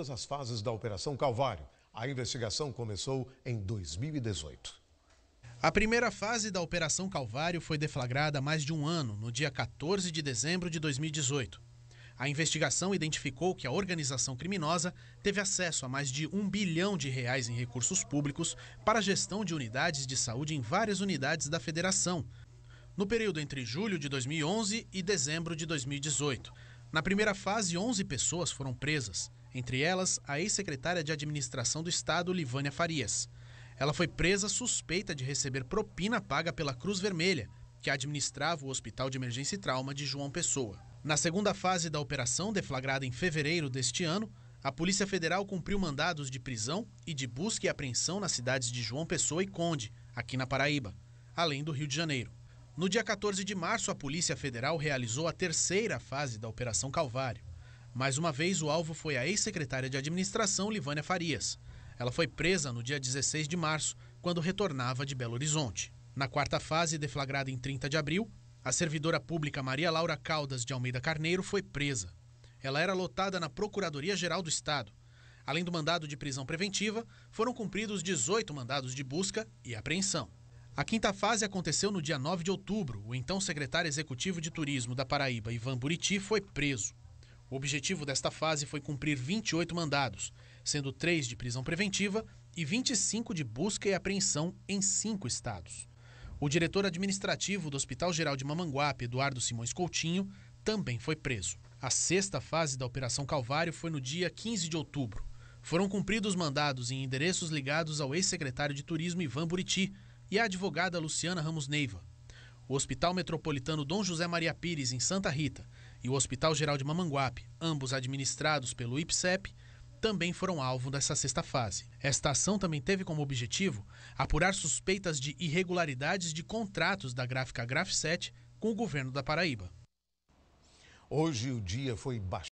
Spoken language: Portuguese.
todas as fases da Operação Calvário. A investigação começou em 2018. A primeira fase da Operação Calvário foi deflagrada há mais de um ano, no dia 14 de dezembro de 2018. A investigação identificou que a organização criminosa teve acesso a mais de um bilhão de reais em recursos públicos para a gestão de unidades de saúde em várias unidades da federação, no período entre julho de 2011 e dezembro de 2018. Na primeira fase, 11 pessoas foram presas entre elas a ex-secretária de Administração do Estado, Livânia Farias. Ela foi presa suspeita de receber propina paga pela Cruz Vermelha, que administrava o Hospital de Emergência e Trauma de João Pessoa. Na segunda fase da operação, deflagrada em fevereiro deste ano, a Polícia Federal cumpriu mandados de prisão e de busca e apreensão nas cidades de João Pessoa e Conde, aqui na Paraíba, além do Rio de Janeiro. No dia 14 de março, a Polícia Federal realizou a terceira fase da Operação Calvário. Mais uma vez, o alvo foi a ex-secretária de administração, Livânia Farias. Ela foi presa no dia 16 de março, quando retornava de Belo Horizonte. Na quarta fase, deflagrada em 30 de abril, a servidora pública Maria Laura Caldas de Almeida Carneiro foi presa. Ela era lotada na Procuradoria-Geral do Estado. Além do mandado de prisão preventiva, foram cumpridos 18 mandados de busca e apreensão. A quinta fase aconteceu no dia 9 de outubro. O então secretário executivo de turismo da Paraíba, Ivan Buriti, foi preso. O objetivo desta fase foi cumprir 28 mandados, sendo 3 de prisão preventiva e 25 de busca e apreensão em cinco estados. O diretor administrativo do Hospital Geral de Mamanguape, Eduardo Simões Coutinho, também foi preso. A sexta fase da Operação Calvário foi no dia 15 de outubro. Foram cumpridos mandados em endereços ligados ao ex-secretário de Turismo Ivan Buriti e à advogada Luciana Ramos Neiva. O Hospital Metropolitano Dom José Maria Pires, em Santa Rita, e o Hospital Geral de Mamanguape, ambos administrados pelo IPSEP, também foram alvo dessa sexta fase. Esta ação também teve como objetivo apurar suspeitas de irregularidades de contratos da gráfica Graf7 com o governo da Paraíba. Hoje o dia foi baixo.